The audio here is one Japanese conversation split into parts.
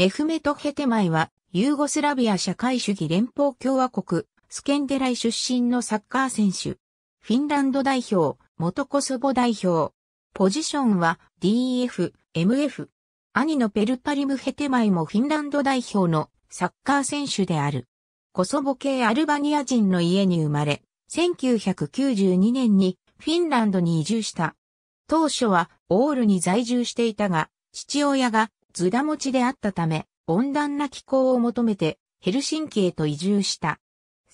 メフメト・ヘテマイは、ユーゴスラビア社会主義連邦共和国、スケンデライ出身のサッカー選手。フィンランド代表、元コソボ代表。ポジションは DF、MF。兄のペルパリム・ヘテマイもフィンランド代表のサッカー選手である。コソボ系アルバニア人の家に生まれ、1992年にフィンランドに移住した。当初はオールに在住していたが、父親がズダ持ちであったため、温暖な気候を求めてヘルシンキへと移住した。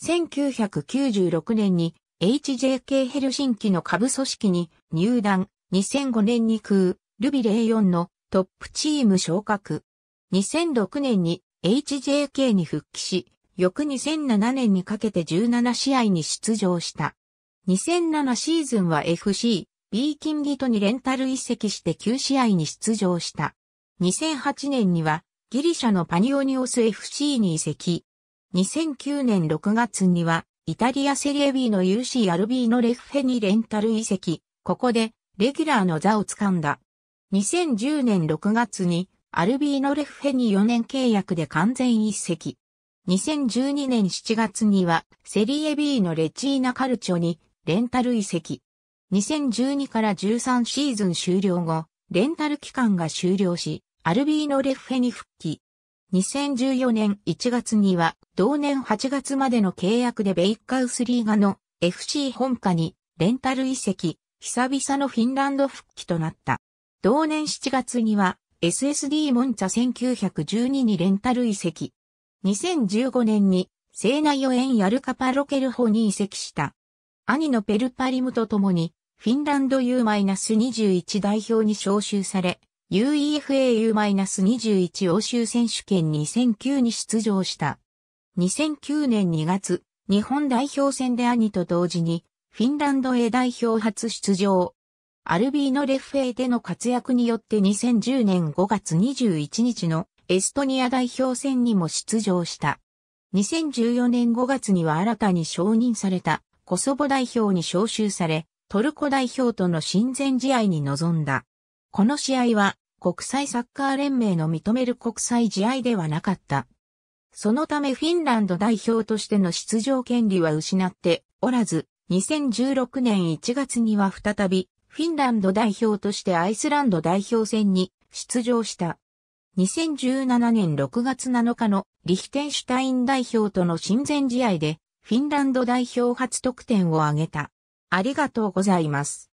1996年に HJK ヘルシンキの下部組織に入団、2005年に空、ルビレー4のトップチーム昇格。2006年に HJK に復帰し、翌2007年にかけて17試合に出場した。2007シーズンは FC、B 金ギトにレンタル移籍して9試合に出場した。2008年にはギリシャのパニオニオス FC に移籍。2009年6月にはイタリアセリエ B の UC アルビーのレフフェにレンタル移籍。ここでレギュラーの座を掴んだ。2010年6月にアルビーノレフフェに4年契約で完全移籍。2012年7月にはセリエ B のレチーナカルチョにレンタル移籍。2012から13シーズン終了後、レンタル期間が終了し、アルビーノ・レフェに復帰。2014年1月には、同年8月までの契約でベイカウスリーガの FC 本家にレンタル移籍、久々のフィンランド復帰となった。同年7月には SSD モンチャ1912にレンタル移籍。2015年に聖ヨ予ンヤルカパロケルホに移籍した。兄のペルパリムと共にフィンランド U-21 代表に招集され、UEFAU-21 欧州選手権2009に出場した。2009年2月、日本代表戦で兄と同時に、フィンランド A 代表初出場。アルビーノレフェーでの活躍によって2010年5月21日のエストニア代表戦にも出場した。2014年5月には新たに承認されたコソボ代表に招集され、トルコ代表との親善試合に臨んだ。この試合は国際サッカー連盟の認める国際試合ではなかった。そのためフィンランド代表としての出場権利は失っておらず、2016年1月には再びフィンランド代表としてアイスランド代表戦に出場した。2017年6月7日のリヒテンシュタイン代表との親善試合でフィンランド代表初得点を挙げた。ありがとうございます。